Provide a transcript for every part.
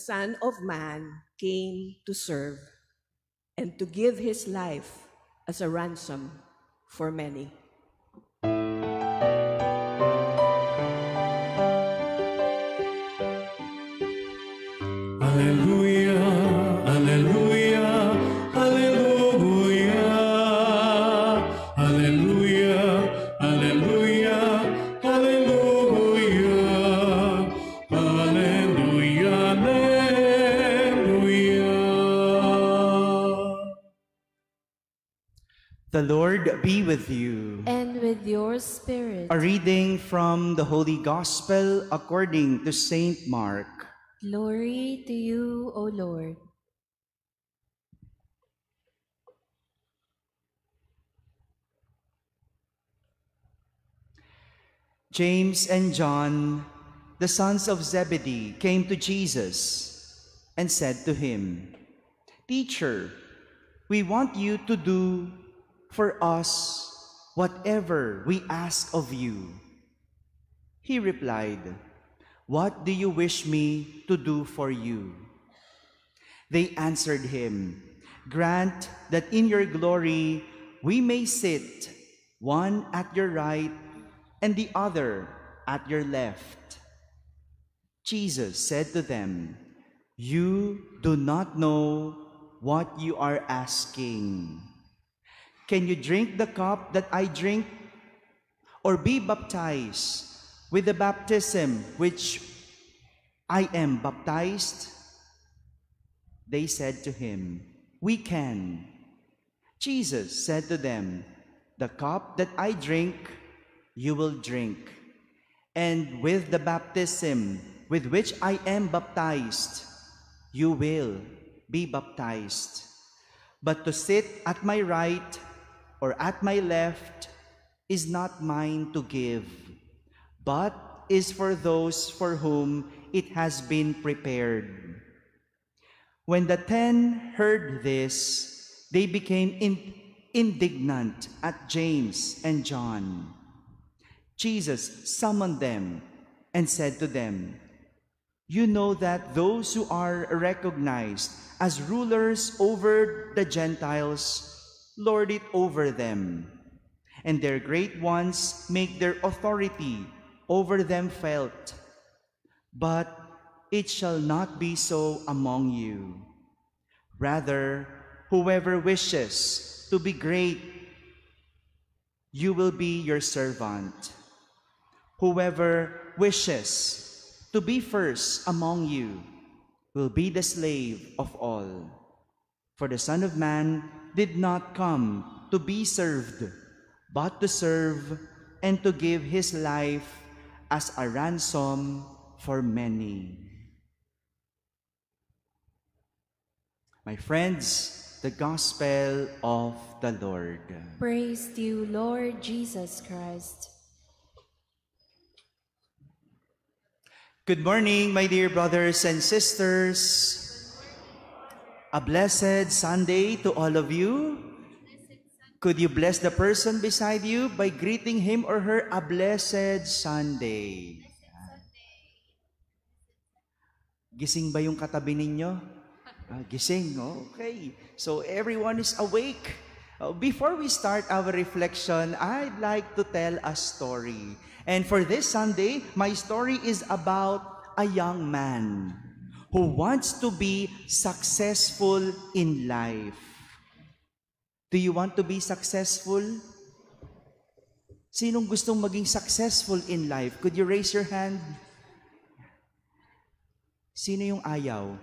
Son of Man came to serve and to give his life as a ransom for many. The Lord be with you. And with your spirit. A reading from the Holy Gospel according to St. Mark. Glory to you, O Lord. James and John, the sons of Zebedee, came to Jesus and said to him, Teacher, we want you to do for us whatever we ask of you. He replied, What do you wish me to do for you? They answered him, Grant that in your glory we may sit, one at your right and the other at your left. Jesus said to them, You do not know what you are asking. Can you drink the cup that I drink? Or be baptized with the baptism which I am baptized? They said to him, We can. Jesus said to them, The cup that I drink, you will drink. And with the baptism with which I am baptized, you will be baptized. But to sit at my right or at my left is not mine to give, but is for those for whom it has been prepared. When the ten heard this, they became in indignant at James and John. Jesus summoned them and said to them, You know that those who are recognized as rulers over the Gentiles lord it over them, and their great ones make their authority over them felt. But it shall not be so among you. Rather, whoever wishes to be great, you will be your servant. Whoever wishes to be first among you will be the slave of all. For the Son of Man did not come to be served, but to serve and to give his life as a ransom for many. My friends, the Gospel of the Lord. Praise to you, Lord Jesus Christ. Good morning, my dear brothers and sisters. A blessed Sunday to all of you. Could you bless the person beside you by greeting him or her a blessed Sunday? Gising ba yung katabi ninyo? Ah, gising, okay. So everyone is awake. Uh, before we start our reflection, I'd like to tell a story. And for this Sunday, my story is about a young man who wants to be successful in life. Do you want to be successful? Sinong gustong maging successful in life? Could you raise your hand? Sino yung ayaw?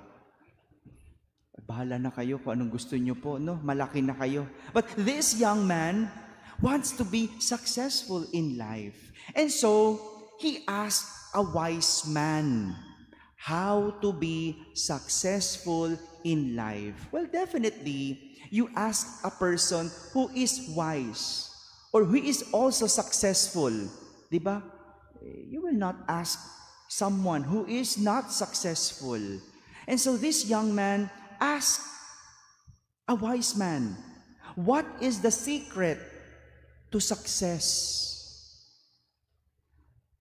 Bahala na kayo kung anong gusto nyo po, no? Malaki na kayo. But this young man wants to be successful in life. And so, he asked a wise man how to be successful in life? Well, definitely, you ask a person who is wise or who is also successful. Di ba? Eh, you will not ask someone who is not successful. And so this young man asked a wise man, what is the secret to success?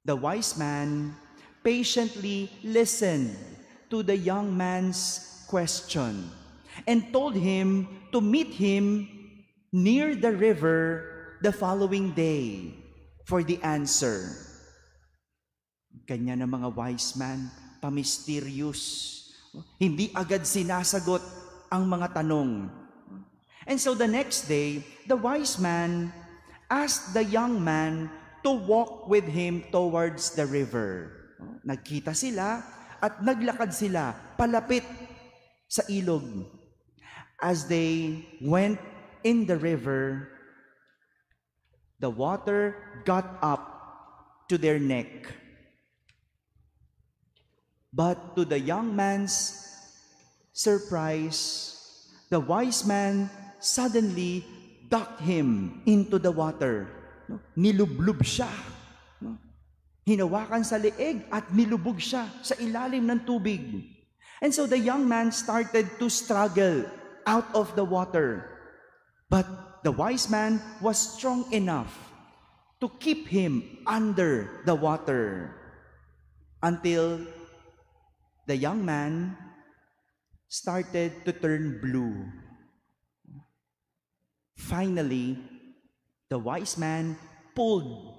The wise man patiently listened to the young man's question and told him to meet him near the river the following day for the answer. Ganyan ang mga wise man, pa-mysterious. Hindi agad sinasagot ang mga tanong. And so the next day, the wise man asked the young man to walk with him towards the river. Nagkita sila at naglakad sila palapit sa ilog. As they went in the river, the water got up to their neck. But to the young man's surprise, the wise man suddenly ducked him into the water. Nilublub siya Hinawakan sa leeg at nilubog siya sa ilalim ng tubig. And so the young man started to struggle out of the water. But the wise man was strong enough to keep him under the water until the young man started to turn blue. Finally, the wise man pulled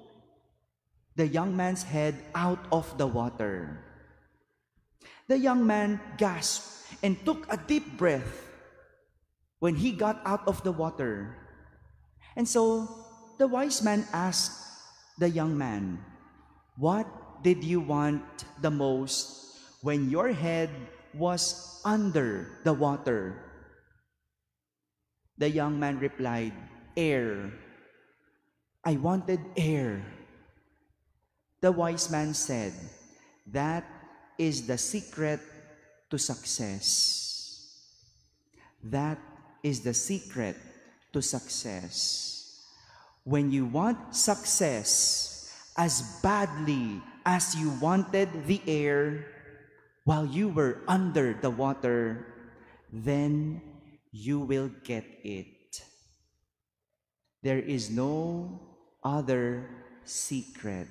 the young man's head out of the water. The young man gasped and took a deep breath when he got out of the water. And so the wise man asked the young man, What did you want the most when your head was under the water? The young man replied, Air. I wanted air. The wise man said, That is the secret to success. That is the secret to success. When you want success as badly as you wanted the air while you were under the water, then you will get it. There is no other secret.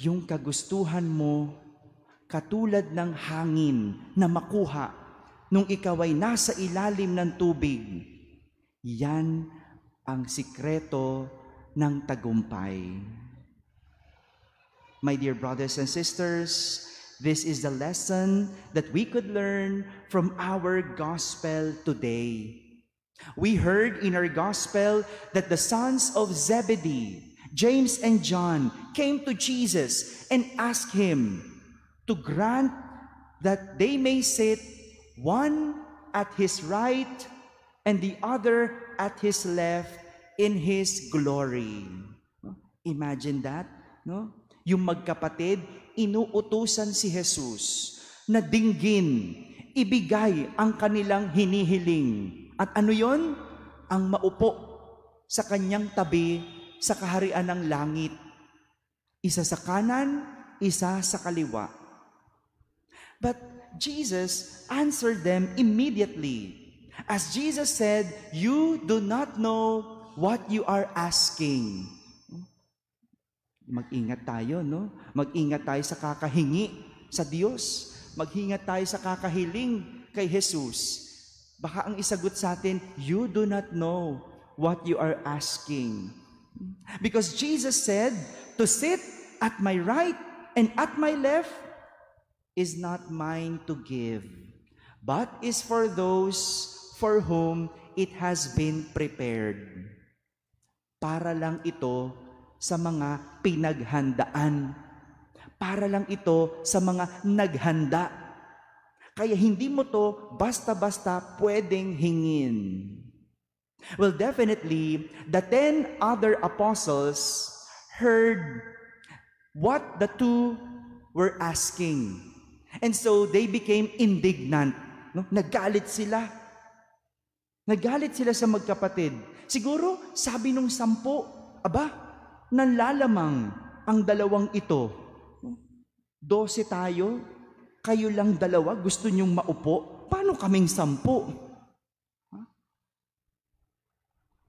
yung kagustuhan mo katulad ng hangin na makuha nung ikaw ay nasa ilalim ng tubig. Yan ang sikreto ng tagumpay. My dear brothers and sisters, this is the lesson that we could learn from our gospel today. We heard in our gospel that the sons of Zebedee James and John came to Jesus and asked him to grant that they may sit one at his right and the other at his left in his glory. Imagine that, no? Yung magkapatid, inuutusan si Jesus na dinggin, ibigay ang kanilang hinihiling. At ano yon? Ang maupo sa kanyang tabi sa kaharian ng langit. Isa sa kanan, isa sa kaliwa. But Jesus answered them immediately. As Jesus said, you do not know what you are asking. Mag-ingat tayo, no? Mag-ingat tayo sa kakahingi sa Diyos. Mag-ingat tayo sa kakahiling kay Jesus. Baka ang isagot sa atin, you do not know what you are asking. Because Jesus said, to sit at my right and at my left is not mine to give, but is for those for whom it has been prepared. Para lang ito sa mga pinaghandaan. Para lang ito sa mga naghanda. Kaya hindi mo to basta-basta pwedeng hingin. Well, definitely, the ten other apostles heard what the two were asking. And so they became indignant. No? Nagalit sila. Nagalit sila sa magkapatid. Siguro, sabi nung sampo, aba, nanlalamang ang dalawang ito. Dose tayo, kayo lang dalawa, gusto niyong maupo, paano kaming sampo?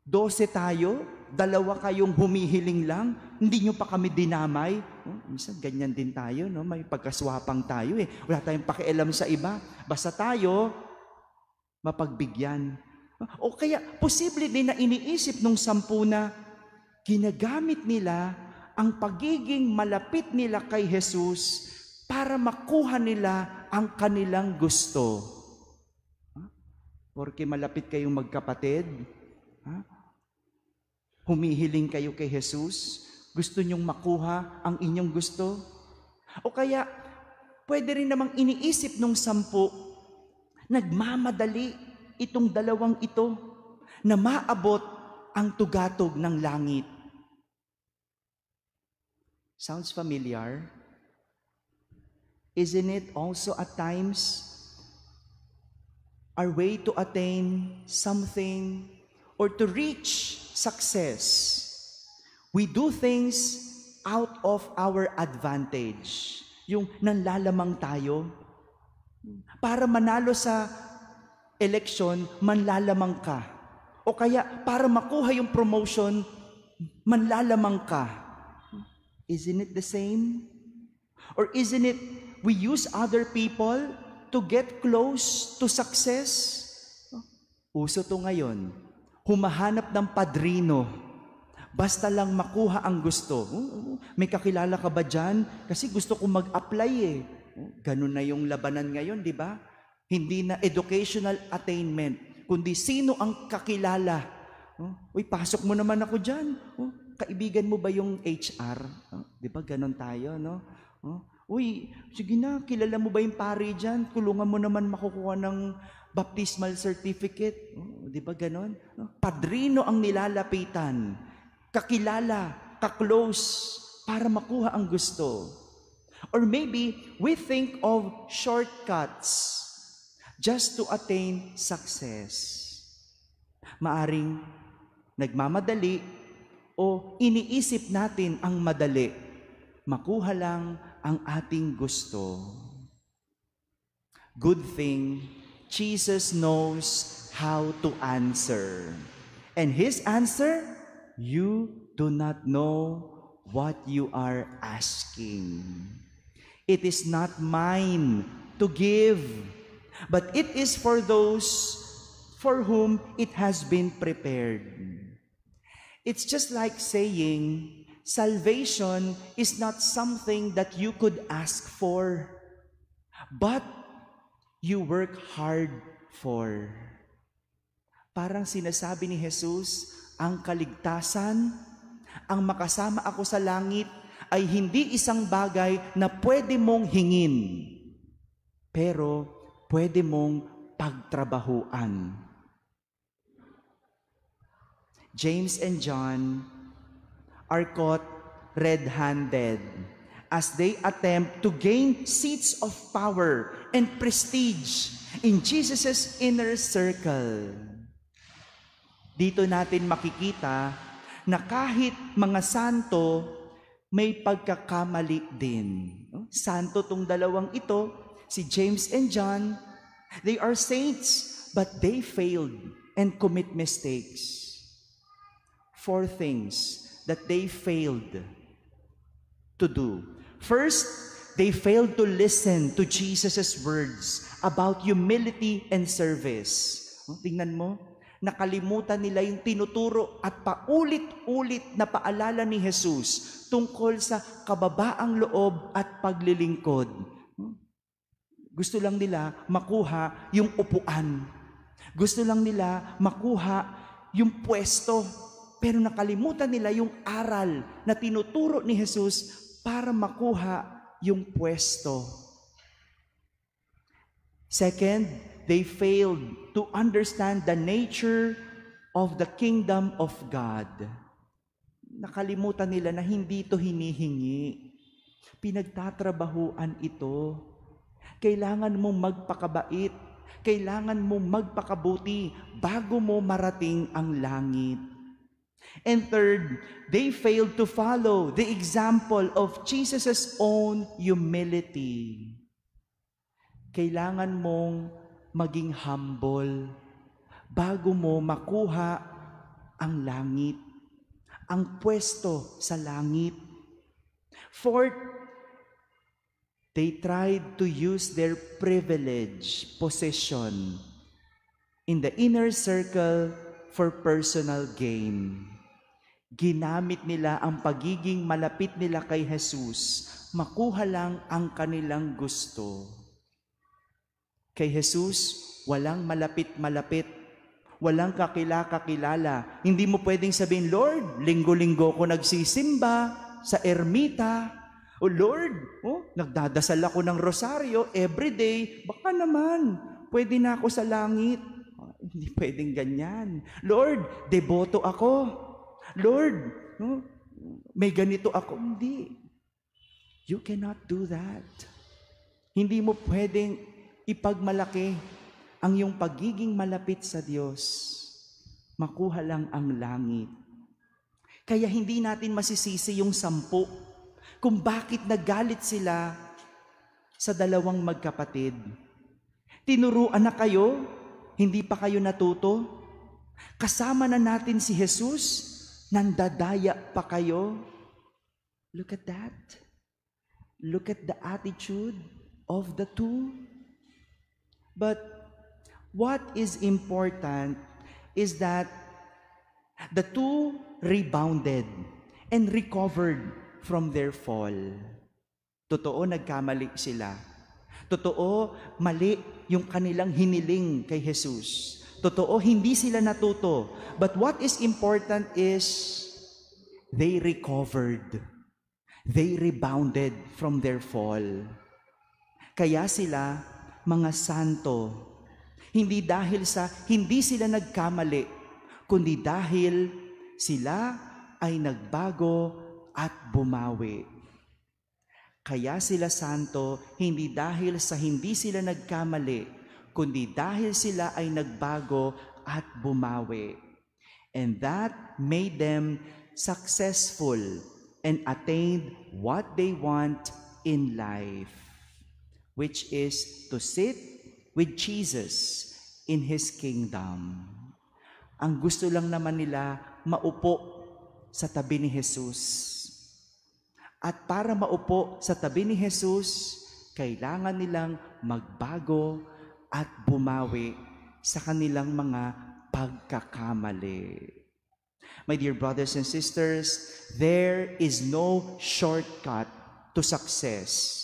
Dose tayo, dalawa kayong humihiling lang, hindi nyo pa kami dinamay. Oh, minsan ganyan din tayo, no? may pagkaswapang tayo eh. Wala tayong pakialam sa iba. Basta tayo, mapagbigyan. O kaya, posible din na iniisip nung sampu na ginagamit nila ang pagiging malapit nila kay Jesus para makuha nila ang kanilang gusto. Porke malapit kayong magkapatid, ha? Humihiling kayo kay Jesus? Gusto niyong makuha ang inyong gusto? O kaya, pwede rin namang iniisip nung sampu, nagmamadali itong dalawang ito na maabot ang tugatog ng langit. Sounds familiar? Isn't it also at times our way to attain something or to reach success. We do things out of our advantage. Yung nanlalamang tayo. Para manalo sa election, manlalamang ka. O kaya para makuha yung promotion, manlalamang ka. Isn't it the same? Or isn't it we use other people to get close to success? Uso to ngayon humahanap ng padrino. Basta lang makuha ang gusto. Oh, oh, oh, may kakilala ka ba dyan? Kasi gusto kong mag-apply eh. Ganun na yung labanan ngayon, di ba? Hindi na educational attainment, kundi sino ang kakilala. Uy, pasok mo naman ako dyan. Kaibigan mo ba yung HR? Di ba ganun tayo, no? Uy, sige na, kilala mo ba yung pari dyan? Kulungan mo naman makukuha ng baptismal certificate, oh, di ba ganon? Padrino ang nilalapitan, kakilala, kaklose, para makuha ang gusto. Or maybe we think of shortcuts just to attain success. Maaring nagmamadali o iniisip natin ang madali. Makuha lang ang ating gusto. Good thing Jesus knows how to answer. And his answer, you do not know what you are asking. It is not mine to give, but it is for those for whom it has been prepared. It's just like saying, salvation is not something that you could ask for, but you work hard for. Parang sinasabi ni Jesus, ang kaligtasan, ang makasama ako sa langit ay hindi isang bagay na pwede mong hingin, pero pwede mong pagtrabahuan. James and John are caught red-handed as they attempt to gain seats of power and prestige in Jesus' inner circle. Dito natin makikita na kahit mga santo, may pagkakamali din. Santo tong dalawang ito, si James and John, they are saints, but they failed and commit mistakes. Four things that they failed to do. First, they failed to listen to Jesus' words about humility and service. Hmm, tingnan mo, nakalimutan nila yung tinuturo at paulit-ulit na paalala ni Jesus tungkol sa kababaang loob at paglilingkod. Hmm, gusto lang nila makuha yung upuan. Gusto lang nila makuha yung pwesto. Pero nakalimutan nila yung aral na tinuturo ni Jesus para makuha yung pwesto. Second, they failed to understand the nature of the kingdom of God. Nakalimutan nila na hindi ito hinihingi. Pinagtatrabahuan ito. Kailangan mo magpakabait. Kailangan mo magpakabuti bago mo marating ang langit. And third, they failed to follow the example of Jesus' own humility. Kailangan mong maging humble bago mo makuha ang langit, ang pwesto sa langit. Fourth, they tried to use their privilege, position in the inner circle for personal gain ginamit nila ang pagiging malapit nila kay Jesus, makuha lang ang kanilang gusto. Kay Jesus, walang malapit-malapit, walang kakila-kakilala. Hindi mo pwedeng sabihin, Lord, linggo-linggo ko nagsisimba sa ermita. O Lord, oh, nagdadasal ako ng rosaryo everyday. Baka naman, pwede na ako sa langit. Oh, hindi pwedeng ganyan. Lord, deboto ako Lord, no? may ganito ako. Hindi. You cannot do that. Hindi mo pwedeng ipagmalaki ang iyong pagiging malapit sa Diyos. Makuha lang ang langit. Kaya hindi natin masisisi yung sampu kung bakit nagalit sila sa dalawang magkapatid. Tinuruan na kayo, hindi pa kayo natuto. Kasama na natin si Jesus, Nandadaya pa kayo? Look at that. Look at the attitude of the two. But what is important is that the two rebounded and recovered from their fall. Totoo nagkamali sila. Totoo mali yung kanilang hiniling kay Jesus. Totoo, hindi sila natuto. But what is important is they recovered. They rebounded from their fall. Kaya sila mga santo. Hindi dahil sa hindi sila nagkamali, kundi dahil sila ay nagbago at bumawi. Kaya sila santo hindi dahil sa hindi sila nagkamali, kundi dahil sila ay nagbago at bumawi. And that made them successful and attained what they want in life, which is to sit with Jesus in His kingdom. Ang gusto lang naman nila, maupo sa tabi ni Jesus. At para maupo sa tabi ni Jesus, kailangan nilang magbago at bumawi sa kanilang mga pagkakamali. My dear brothers and sisters, there is no shortcut to success.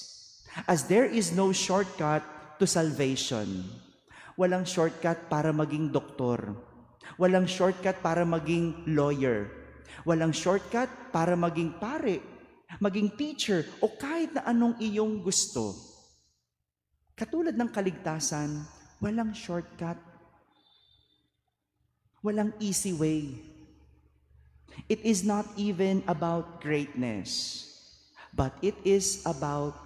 As there is no shortcut to salvation. Walang shortcut para maging doktor. Walang shortcut para maging lawyer. Walang shortcut para maging pare, maging teacher, o kahit na anong iyong gusto. Katulad ng kaligtasan, walang shortcut. Walang easy way. It is not even about greatness, but it is about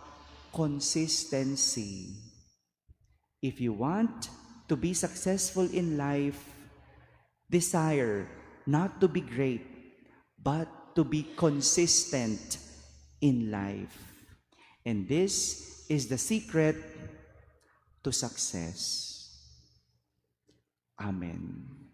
consistency. If you want to be successful in life, desire not to be great, but to be consistent in life. And this is the secret to success. Amen.